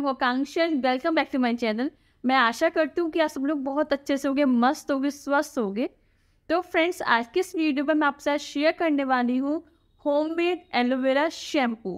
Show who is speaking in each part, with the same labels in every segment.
Speaker 1: मैं हूँ Akanksha welcome back to my channel मैं आशा करती हूँ कि आप सब लोग बहुत अच्छे से होंगे मस्त होंगे स्वस्थ होंगे तो फ्रेंड्स आज की इस वीडियो पर मैं आपके साथ शेयर करने वाली हूँ होममेड एलोवेरा शैम्पू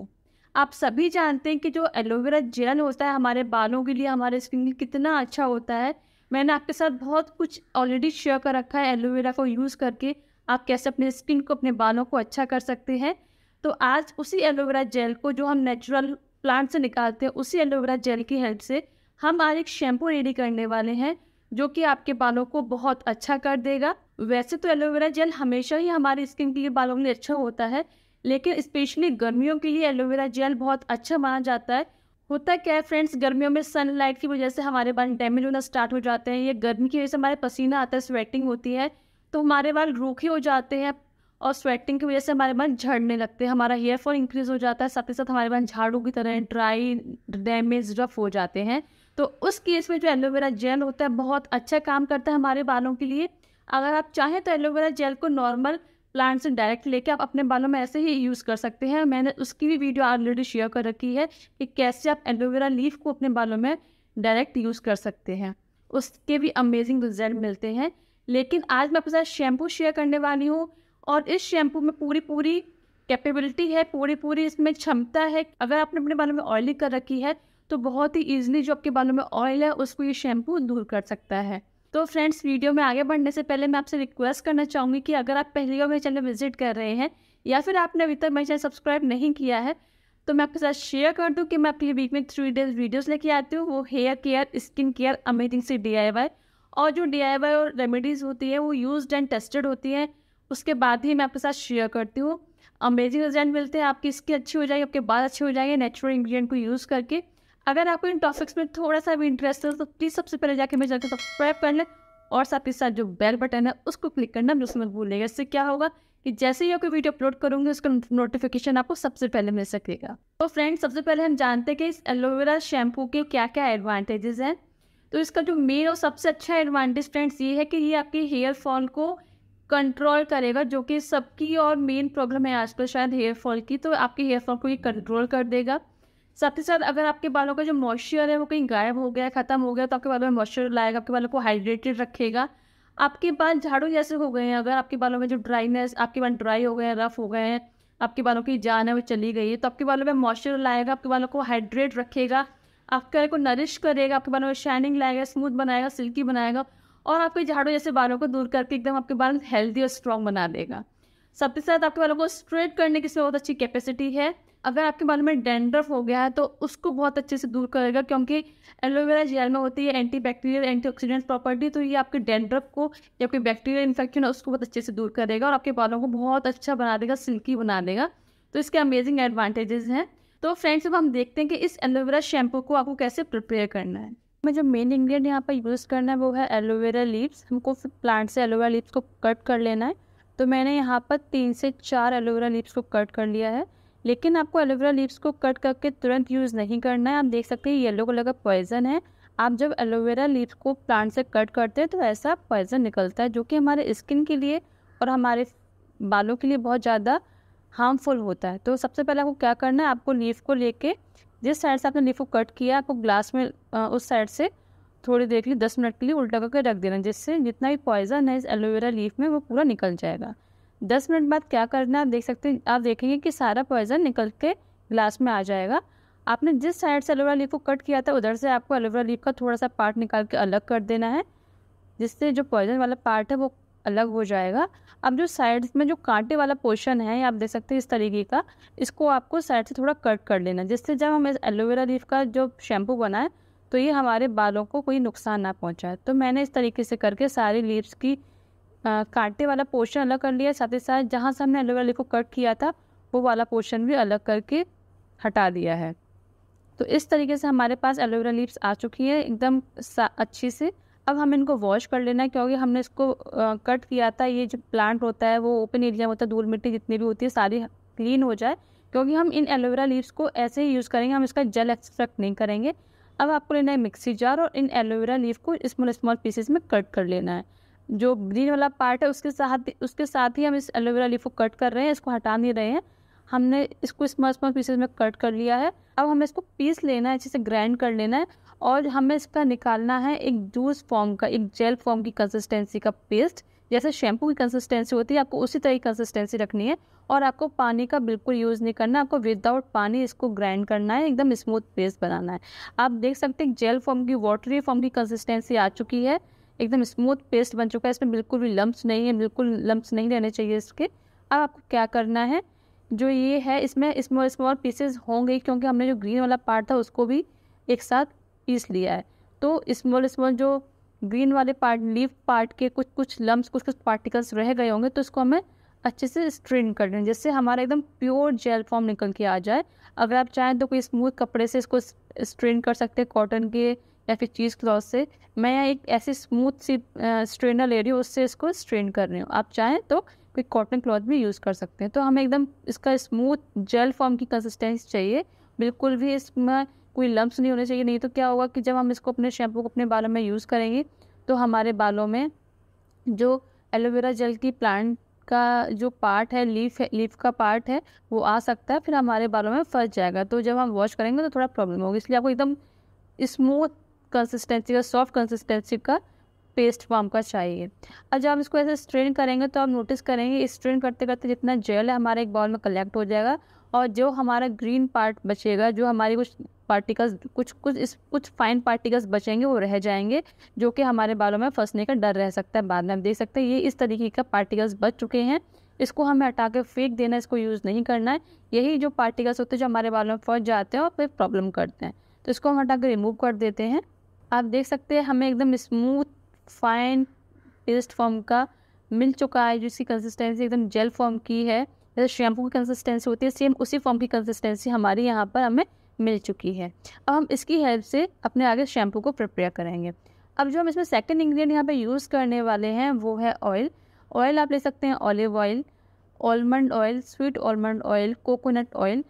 Speaker 1: आप सभी जानते हैं कि जो एलोवेरा जेल होता है हमारे बालों के लिए हमारे स्किन के लिए कितना अच्छा होता है मैंने आपके साथ बहुत कुछ ऑलरेडी शेयर कर रखा है एलोवेरा को यूज़ करके आप कैसे अपने स्किन को अपने बालों को अच्छा कर सकते हैं तो आज उसी एलोवेरा जेल को जो हम नेचुरल प्लांट से निकालते हैं उसी एलोवेरा जेल की हेल्प से हम आज एक शैम्पू रेडी करने वाले हैं जो कि आपके बालों को बहुत अच्छा कर देगा वैसे तो एलोवेरा जेल हमेशा ही हमारी स्किन के लिए बालों के लिए अच्छा होता है लेकिन स्पेशली गर्मियों के लिए एलोवेरा जेल बहुत अच्छा माना जाता है होता क्या है फ्रेंड्स गर्मियों में सनलाइट की वजह से हमारे बाल डैमेज होना स्टार्ट हो जाते हैं या गर्मी की वजह से हमारे पसीना आता है स्वेटिंग होती है तो हमारे बाल रूखे हो जाते हैं और स्वेटिंग की वजह से हमारे बाल झड़ने लगते हैं हमारा हेयर फॉल इंक्रीज हो जाता है साथ ही साथ हमारे बाल झाड़ू की तरह ड्राई डैमेज रफ हो जाते हैं तो उस केस में जो एलोवेरा जेल होता है बहुत अच्छा काम करता है हमारे बालों के लिए अगर आप चाहें तो एलोवेरा जेल को नॉर्मल प्लांट से डायरेक्ट लेके आप अपने बालों में ऐसे ही यूज़ कर सकते हैं मैंने उसकी भी वीडियो ऑलरेडी शेयर कर रखी है कि कैसे आप एलोवेरा लीफ को अपने बालों में डायरेक्ट यूज़ कर सकते हैं उसके भी अमेजिंग रिजल्ट मिलते हैं लेकिन आज मैं आपके साथ शैम्पू शेयर करने वाली हूँ और इस शैम्पू में पूरी पूरी कैपेबिलिटी है पूरी पूरी इसमें क्षमता है अगर आपने अपने बालों में ऑयली कर रखी है तो बहुत ही ईजिली जो आपके बालों में ऑयल है उसको ये शैम्पू दूर कर सकता है तो फ्रेंड्स वीडियो में आगे बढ़ने से पहले मैं आपसे रिक्वेस्ट करना चाहूँगी कि अगर आप पहली बार मेरे चैनल विजिट कर रहे हैं या फिर आपने अभी तक मेरे चैनल सब्सक्राइब नहीं किया है तो मैं आपके साथ शेयर कर दूँ कि मैं आपके वीक में थ्री डेज वीडियोस लेके आती हूँ वो hair care skin care amazing C D और जो डी और रेमेडीज़ होती है वो यूज एंड टेस्टेड होती हैं उसके बाद ही मैं आपके साथ शेयर करती हूँ अमेजिंग रिजल्ट मिलते हैं आपकी स्किन अच्छी हो जाएगी आपके बाल अच्छे हो जाएंगे नेचुरल इंग्रेडिएंट को यूज़ करके अगर आपको इन टॉपिक्स में थोड़ा सा भी इंटरेस्ट है तो प्लीज़ सबसे पहले जाके मेरे जाकर सब्सक्राइब कर लें और साथ ही साथ जो बेल बटन है उसको क्लिक करना उसमें मत लेगा इससे क्या होगा कि जैसे ही आपको वीडियो अपलोड करूँगी उसका नोटिफिकेशन आपको सबसे पहले मिल सकेगा तो फ्रेंड्स सबसे पहले हम जानते हैं कि इस एलोवेरा शैम्पू के क्या क्या एडवांटेजेस हैं तो इसका जो मेन और सबसे अच्छा एडवांटेज फ्रेंड्स ये है कि ये आपके हेयर फॉल को कंट्रोल करेगा जो कि सबकी और मेन प्रॉब्लम है आजकल शायद हेयर फॉल की तो आपके हेयर फॉल को ये कंट्रोल कर देगा साथ ही साथ अगर आपके बालों का जो मॉइस्चर है वो कहीं गायब हो गया ख़त्म हो गया तो आपके बालों में मॉइस्चर लाएगा आपके बालों को हाइड्रेटेड रखेगा आपके बाल झाड़ू जैसे हो गए हैं अगर आपके बालों में जो ड्राइनेस आपके बाल ड्राई हो गए हैं रफ हो गए हैं आपके बालों की जान है वो चली गई है तो आपके बालों में मॉइस्चर लाएगा आपके बालों को हाइड्रेट रखेगा आपके बालों को नरिश करेगा आपके बालों में शाइनिंग लाएगा स्मूथ बनाएगा सिल्की बनाएगा और आपके झाड़ू जैसे बालों को दूर करके एकदम आपके बाल हेल्दी और स्ट्रॉन्ग बना देगा साथ ही साथ आपके बालों को स्ट्रेट करने की बहुत अच्छी कैपेसिटी है अगर आपके बालों में डेंड्रफ हो गया है तो उसको बहुत अच्छे से दूर करेगा क्योंकि एलोवेरा जेल में होती है antibacterial antioxidant property तो ये आपके डेंड्रफ को या आपके बैक्टीरियल इन्फेक्शन है उसको बहुत अच्छे से दूर करेगा और आपके बालों को बहुत अच्छा बना देगा सिल्की बना देगा तो इसके अमेजिंग एडवांटेजेस हैं तो फ्रेंड्स अब हम देखते हैं कि इस एलोवेरा शैम्पू को आपको कैसे प्रिपेयर करना है में जो मेन इंग्रेडिएंट यहाँ पर यूज़ करना है वो है एलोवेरा लीव्स हमको प्लांट से एलोवेरा लीव्स को कट कर लेना है तो मैंने यहाँ पर तीन से चार एलोवेरा लीव्स को कट कर लिया है लेकिन आपको एलोवेरा लीव्स को कट करके तुरंत यूज़ नहीं करना है आप देख सकते हैं येलो कलर का पॉइज़न है आप जब एलोवेरा लीव्स को प्लांट से कट करते हैं तो ऐसा पॉइज़न निकलता है जो कि हमारे स्किन के लिए और हमारे बालों के लिए बहुत ज़्यादा हार्मफुल होता है तो सबसे पहले आपको क्या करना है आपको लीव को लेके जिस साइड से आपने लीफ कट किया आपको ग्लास में आ, उस साइड से थोड़ी देर के लिए दस मिनट के लिए उल्टा करके रख देना जिससे जितना भी पॉइजन है इस एलोवेरा लीफ में वो पूरा निकल जाएगा दस मिनट बाद क्या करना है आप देख सकते हैं आप देखेंगे कि सारा पॉइजन निकल के ग्लास में आ जाएगा आपने जिस साइड से एलोवेरा लीफ को कट किया था उधर से आपको एलोवेरा लीफ का थोड़ा सा पार्ट निकाल के अलग कर देना है जिससे जो पॉइजन वाला पार्ट है वो अलग हो जाएगा अब जो साइड में जो कांटे वाला पोर्शन है आप देख सकते हैं इस तरीके का इसको आपको साइड से थोड़ा कट कर लेना जिससे जब हम एलोवेरा लीफ का जो शैम्पू बनाए तो ये हमारे बालों को कोई नुकसान ना पहुँचाए तो मैंने इस तरीके से करके सारी लीव्स की आ, कांटे वाला पोर्शन अलग कर लिया साथ ही साथ जहाँ से हमने एलोवेरा लीफ को कट किया था वो वाला पोर्शन भी अलग करके हटा दिया है तो इस तरीके से हमारे पास एलोवेरा लीव्स आ चुकी है एकदम अच्छी से अब हम इनको वॉश कर लेना है क्योंकि हमने इसको कट किया था ये जो प्लांट होता है वो ओपन एरिया होता है धूल मिट्टी जितनी भी होती है सारी क्लीन हो जाए क्योंकि हम इन एलोवेरा लीव्स को ऐसे ही यूज़ करेंगे हम इसका जेल एक्सट्रैक्ट नहीं करेंगे अब आपको लेना है मिक्सी जार और इन एलोवेरा लीव को स्मॉल स्मॉल पीसेस में कट कर लेना है जो ग्रीन वाला पार्ट है उसके साथ उसके साथ ही हम इस एलोवेरा लीफ को कट कर रहे हैं इसको हटा नहीं रहे हैं हमने इसको स्मॉल स्मॉल पीसेस में कट कर लिया है अब हमें इसको पीस लेना है अच्छे से ग्राइंड कर लेना है और हमें इसका निकालना है एक जूस फॉर्म का एक जेल फॉर्म की कंसिस्टेंसी का पेस्ट जैसे शैम्पू की कंसिस्टेंसी होती है आपको उसी तरह की कंसिस्टेंसी रखनी है और आपको पानी का बिल्कुल यूज़ नहीं करना आपको विदाउट पानी इसको ग्राइंड करना है एकदम स्मूथ पेस्ट बनाना है आप देख सकते हैं जेल फॉर्म की वाटरी फॉर्म की कंसिस्टेंसी आ चुकी है एकदम स्मूथ पेस्ट बन चुका है इसमें बिल्कुल भी लम्ब नहीं है बिल्कुल लम्ब नहीं रहने चाहिए इसके अब आपको क्या करना है जो ये है इसमें स्मॉल स्मॉल पीसेज होंगे क्योंकि हमने जो ग्रीन वाला पार्ट था उसको भी एक साथ पीस लिया है तो स्मॉल स्मॉल जो ग्रीन वाले पार्ट लीव पार्ट के कुछ कुछ लम्ब कुछ कुछ पार्टिकल्स रह गए होंगे तो इसको हमें अच्छे से स्ट्रेन कर लें जिससे हमारा एकदम प्योर जेल फॉर्म निकल के आ जाए अगर आप चाहें तो कोई स्मूथ कपड़े से इसको स्ट्रेन कर सकते हैं कॉटन के या फिर चीज़ क्लॉथ से मैं यहाँ एक ऐसी स्मूथ सी स्ट्रेनर ले रही हूँ उससे इसको स्ट्रेन कर रही हूँ आप चाहें तो कोई कॉटन क्लॉथ भी यूज़ कर सकते हैं तो हमें एकदम इसका स्मूथ जेल फॉर्म की कंसिस्टेंसी चाहिए बिल्कुल भी इसमें कोई लम्ब नहीं होने चाहिए नहीं तो क्या होगा कि जब हम इसको अपने शैम्पू को अपने बालों में यूज़ करेंगे तो हमारे बालों में जो एलोवेरा जेल की प्लांट का जो पार्ट है लीफ है लीफ का पार्ट है वो आ सकता है फिर हमारे बालों में फंस जाएगा तो जब हम वॉश करेंगे तो थोड़ा प्रॉब्लम होगी इसलिए आपको एकदम स्मूथ कंसिस्टेंसी का सॉफ्ट कंसिस्टेंसी का पेस्ट फॉर्म का चाहिए और जब हम इसको ऐसे स्ट्रेन करेंगे तो आप नोटिस करेंगे स्ट्रेन करते करते जितना जेल है हमारे एक बॉल में कलेक्ट हो जाएगा और जो हमारा ग्रीन पार्ट बचेगा जो हमारी कुछ पार्टिकल्स कुछ कुछ इस कुछ फाइन पार्टिकल्स बचेंगे वो रह जाएंगे जो कि हमारे बालों में फंसने का डर रह सकता है बाद में आप देख सकते हैं ये इस तरीके का पार्टिकल्स बच चुके हैं इसको हमें हटा के फेंक देना इसको यूज़ नहीं करना है यही जो पार्टिकल्स होते हैं जो हमारे बालों में फंस जाते हैं और फिर प्रॉब्लम करते हैं तो इसको हम हटा के रिमूव कर देते हैं आप देख सकते हैं हमें एकदम स्मूथ फाइन पेस्ट फॉर्म का मिल चुका है जिसकी कंसिस्टेंसी एकदम जेल फॉर्म की है जैसे शैम्पू की कंसिस्टेंसी होती है सेम उसी फॉर्म की कंसिस्टेंसी हमारे यहाँ पर हमें मिल चुकी है अब हम इसकी हेल्प से अपने आगे शैम्पू को प्रिपेयर करेंगे अब जो हम इसमें सेकेंड इंग्रेडिएंट यहाँ पे यूज़ करने वाले हैं वो है ऑयल ऑयल आप ले सकते हैं olive oil almond oil sweet almond oil coconut oil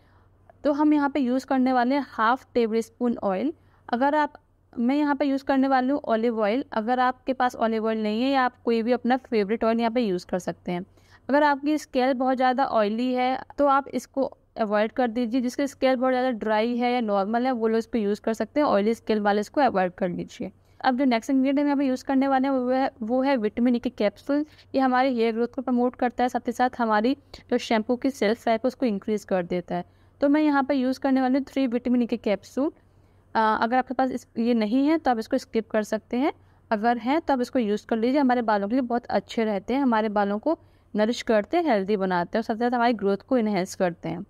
Speaker 1: तो हम यहाँ पे यूज़ करने वाले हैं हाफ़ टेबल स्पून ऑयल अगर आप मैं यहाँ पे यूज़ करने वाली हूँ ऑलिव ऑयल अगर आपके पास ऑलिव ऑयल नहीं है या आप कोई भी अपना फेवरेट ऑयल यहाँ पे यूज़ कर सकते हैं अगर आपकी स्केल बहुत ज़्यादा ऑयली है तो आप इसको अवॉइड कर दीजिए जिसके स्केल बहुत ज़्यादा ड्राई है या नॉर्मल है वो लोग इस पर यूज़ कर सकते हैं ऑयली स्केल वाले इसको अवॉइड कर लीजिए अब जो नेक्स्ट इंग्रेडिएंट हम यहाँ पर यूज़ करने वाले हैं वो है वो है विटामिन ई e के कैप्सूल ये हमारे हेयर ग्रोथ को प्रमोट करता है साथ ही साथ हमारी जो शैम्पू की सेल्फ लाइफ है उसको इंक्रीज़ कर देता है तो मैं यहाँ पर यूज़ करने वाली हूँ थ्री विटामिन ई के कैप्सूल अगर आपके पास इस ये नहीं है तो आप इसको स्किप कर सकते हैं अगर है तो आप इसको यूज़ कर लीजिए हमारे बालों के लिए बहुत अच्छे रहते हैं हमारे बालों को नरिश करते हैं हेल्दी बनाते हैं और साथ साथ हमारी ग्रोथ को इन्हेंस करते हैं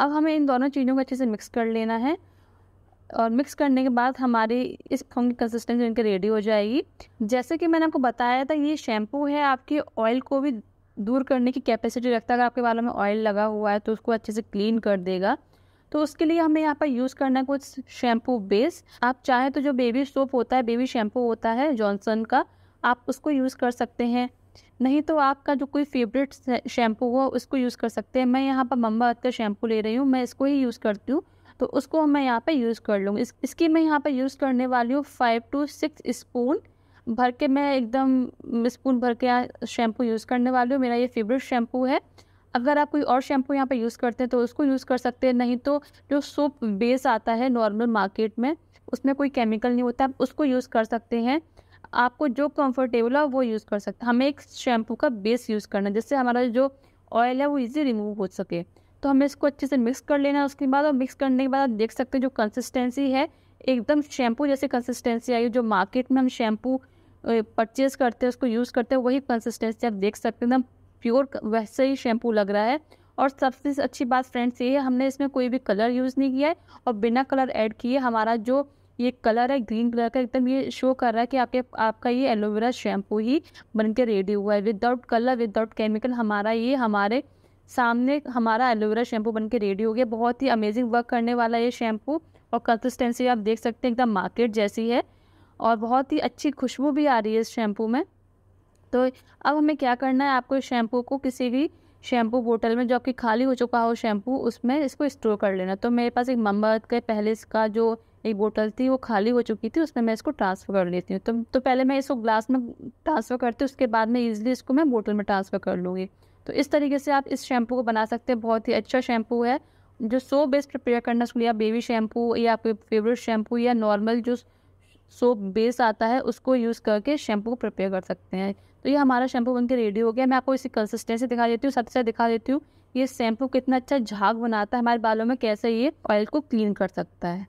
Speaker 1: अब हमें इन दोनों चीज़ों को अच्छे से मिक्स कर लेना है और मिक्स करने के बाद हमारी इस फोम की कंसिस्टेंसी इनके रेडी हो जाएगी जैसे कि मैंने आपको बताया था ये शैम्पू है आपके ऑयल को भी दूर करने की कैपेसिटी रखता है अगर आपके बालों में ऑयल लगा हुआ है तो उसको अच्छे से क्लीन कर देगा तो उसके लिए हमें यहाँ पर यूज़ करना है कुछ शैम्पू बेस आप चाहें तो जो बेबी सोप होता है बेबी शैम्पू होता है जॉनसन का आप उसको यूज़ कर सकते हैं नहीं तो आपका जो कोई फेवरेट शैम्पू हो उसको यूज़ कर सकते हैं मैं यहाँ पर मम्बा अर्थ का शैम्पू ले रही हूँ मैं इसको ही यूज़ करती हूँ तो उसको मैं यहाँ पर यूज़ कर लूँगी इस, इसकी मैं यहाँ पर यूज़ करने वाली हूँ फाइव टू सिक्स स्पून भर के मैं एकदम स्पून भर के शैम्पू यूज़ करने वाली हूँ मेरा ये फेवरेट शैम्पू है अगर आप कोई और शैम्पू यहाँ पर यूज़ करते हैं तो उसको यूज़ कर सकते हैं नहीं तो जो सोप बेस आता है नॉर्मल मार्केट में उसमें कोई केमिकल नहीं होता आप उसको यूज़ कर सकते हैं आपको जो कंफर्टेबल हो वो यूज़ कर सकते हैं हमें एक शैम्पू का बेस यूज़ करना जिससे हमारा जो ऑयल है वो इजी रिमूव हो सके तो हमें इसको अच्छे से मिक्स कर लेना है उसके बाद और मिक्स करने के बाद आप देख सकते हैं जो कंसिस्टेंसी है एकदम शैम्पू जैसे कंसिस्टेंसी आई जो मार्केट में हम शैम्पू परचेज करते हैं उसको यूज़ करते हैं वही कंसिस्टेंसी आप देख सकते हैं एकदम प्योर वैसे ही शैम्पू लग रहा है और सबसे अच्छी बात फ्रेंड्स ये है हमने इसमें कोई भी कलर यूज़ नहीं किया है और बिना कलर ऐड किए हमारा जो ये कलर है ग्रीन कलर का एकदम ये शो कर रहा है कि आपके आपका ये एलोवेरा शैम्पू ही बन के रेडी हुआ है विदाउट कलर विदाउट केमिकल हमारा ये हमारे सामने हमारा एलोवेरा शैम्पू बन के रेडी हो गया बहुत ही अमेजिंग वर्क करने वाला ये शैम्पू और कंसिस्टेंसी आप देख सकते हैं एकदम मार्केट जैसी है और बहुत ही अच्छी खुशबू भी आ रही है इस शैम्पू में तो अब हमें क्या करना है आपको इस शैम्पू को किसी भी शैम्पू बोतल में जो आपकी खाली हो चुका हो शैम्पू उसमें इसको स्टोर कर लेना तो मेरे पास एक मम्मा के पहले इसका जो एक बोतल थी वो खाली हो चुकी थी उसमें मैं इसको ट्रांसफ़र कर लेती हूँ तो तो पहले मैं इसको ग्लास में ट्रांसफ़र करती हूँ उसके बाद में ईजिली इसको मैं बोतल में ट्रांसफ़र कर लूँगी तो इस तरीके से आप इस शैम्पू को बना सकते हैं बहुत ही अच्छा शैम्पू है जो सो बेस प्रिपेयर करना उसके लिए आप बेबी शैम्पू या आपके फेवरेट शैम्पू या नॉर्मल जो सोप बेस आता है उसको यूज़ करके शैम्पू को प्रिपेयर कर सकते हैं तो ये हमारा शैम्पू बनकर रेडी हो गया मैं आपको इसी कंसिस्टेंसी दिखा देती हूँ सबसे दिखा देती हूँ ये शैम्पू कितना अच्छा झाग बनाता है हमारे बालों में कैसे ये ऑयल को क्लीन कर सकता है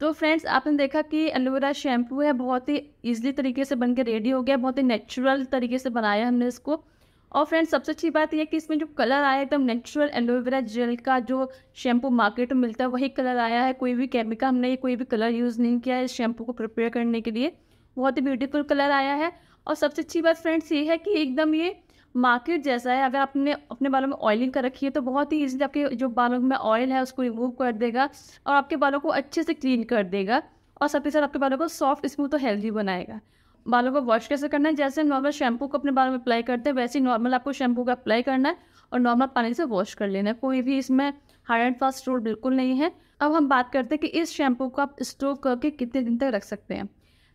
Speaker 1: तो फ्रेंड्स आपने देखा कि एलोवेरा शैम्पू है बहुत ही ईजिली तरीके से बन के रेडी हो गया बहुत ही नेचुरल तरीके से बनाया हमने इसको और फ्रेंड्स सबसे अच्छी बात यह कि इसमें जो कलर आया एकदम नेचुरल एलोवेरा जेल का जो शैम्पू मार्केट में मिलता है वही कलर आया है कोई भी केमिकल हमने कोई भी कलर यूज़ नहीं किया है इस शैम्पू को प्रिपेयर करने के लिए बहुत ही ब्यूटीफुल कलर आया है और सबसे अच्छी बात फ्रेंड्स ये है कि एकदम ये मार्केट जैसा है अगर आपने अपने बालों में ऑयलिंग कर रखी है तो बहुत ही ईजिली आपके जो बालों में ऑयल है उसको रिमूव कर देगा और आपके बालों को अच्छे से क्लीन कर देगा और साथ ही साथ आपके बालों को सॉफ्ट स्मूथ और हेल्दी बनाएगा बालों को वॉश कैसे करना है जैसे नॉर्मल शैम्पू को अपने बालों में अप्लाई करते हैं वैसे ही नॉर्मल आपको शैम्पू का अप्लाई करना है और नॉर्मल पानी से वॉश कर लेना है कोई भी इसमें हार्ड एंड फास्ट रूल बिल्कुल नहीं है अब हम बात करते हैं कि इस शैम्पू को आप स्टोर करके कितने दिन तक रख सकते हैं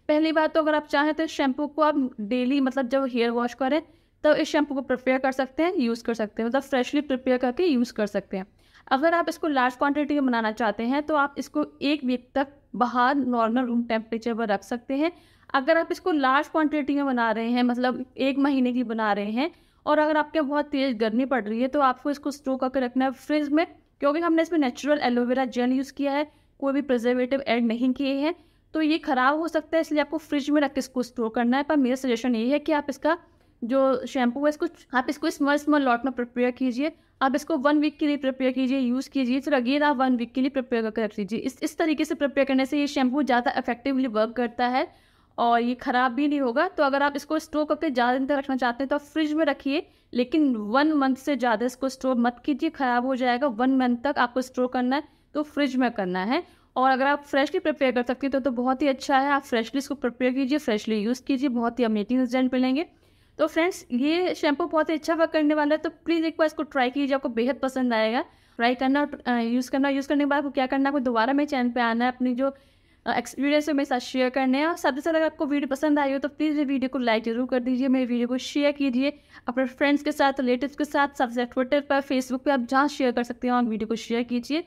Speaker 1: पहली बात तो अगर आप चाहें तो शैम्पू को आप डेली मतलब जब हेयर वॉश करें तब तो इस शैम्पू को प्रिपेयर कर सकते हैं यूज़ कर सकते हैं मतलब फ्रेशली प्रिपेयर करके यूज़ कर सकते हैं अगर आप इसको लार्ज क्वांटिटी में बनाना चाहते हैं तो आप इसको एक वीक तक बाहर नॉर्मल रूम टेम्परेचर पर रख सकते हैं अगर आप इसको लार्ज क्वांटिटी में बना रहे हैं मतलब एक महीने की बना रहे हैं और अगर आपके बहुत तेज़ गर्मी पड़ रही है तो आपको इसको स्टोर करके रखना है फ्रिज में क्योंकि हमने इसमें नेचुरल एलोवेरा जेल यूज़ किया है कोई भी प्रिजर्वेटिव ऐड नहीं किए हैं तो ये ख़राब हो सकता है इसलिए आपको फ्रिज में रख के इसको स्टोर करना है पर मेरा सजेशन ये है कि आप इसका जो शैम्पू है इसको आप इसको स्मॉल स्मॉल लॉट में प्रिपेयर कीजिए आप इसको वन वीक के लिए प्रिपेयर कीजिए यूज़ कीजिए फिर अगेन आप वन वीक के लिए प्रिपेयर कर रख लीजिए इस इस तरीके से प्रिपेयर करने से ये शैम्पू ज़्यादा इफेक्टिवली वर्क करता है और ये ख़राब भी नहीं होगा तो अगर आप इसको स्टोर करके ज़्यादा दिन तक रखना चाहते हैं तो आप फ्रिज में रखिए लेकिन वन मंथ से ज़्यादा इसको स्टोर मत कीजिए ख़राब हो जाएगा वन मंथ तक आपको स्टोर करना है तो फ्रिज में करना है और अगर आप फ्रेशली प्रिपेयर कर सकते हो तो, तो बहुत ही अच्छा है आप फ्रेशली इसको प्रिपेयर कीजिए फ्रेशली यूज़ कीजिए बहुत ही अमेजिंग रिजल्ट मिलेंगे तो फ्रेंड्स ये शैम्पू बहुत ही अच्छा वर्क करने वाला है तो प्लीज़ एक बार इसको ट्राई कीजिए आपको बेहद पसंद आएगा ट्राई करना यूज़ करना यूज़ करने के बाद आपको क्या करना है आपको दोबारा मेरे चैनल पर आना है अपनी जो एक्सपीरियंस है मेरे साथ शेयर करने हैं और साथ ही साथ अगर आपको वीडियो पसंद आई हो तो प्लीज़ ये वीडियो को लाइक जरूर कर दीजिए मेरे वीडियो को शेयर कीजिए अपने फ्रेंड्स के साथ रिलेटिव के साथ सबसे ट्विटर पर फेसबुक पर आप जहाँ शेयर कर सकते हैं वहाँ वीडियो को शेयर कीजिए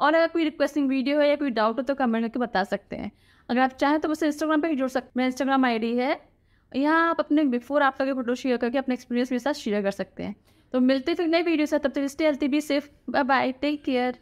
Speaker 1: और अगर कोई रिक्वेस्टिंग वीडियो है या कोई डाउट हो तो कमेंट करके बता सकते हैं अगर आप चाहें तो मुझसे इंस्टाग्राम पर जुड़ सकते हैं मेरा इंस्टाग्राम आई है यहाँ आप अपने बिफोर आफ्टर के फोटो शेयर करके अपने एक्सपीरियंस मेरे साथ शेयर कर सकते हैं तो मिलते फिर नए नई वीडियो से तब तक stay healthy be safe bye bye take care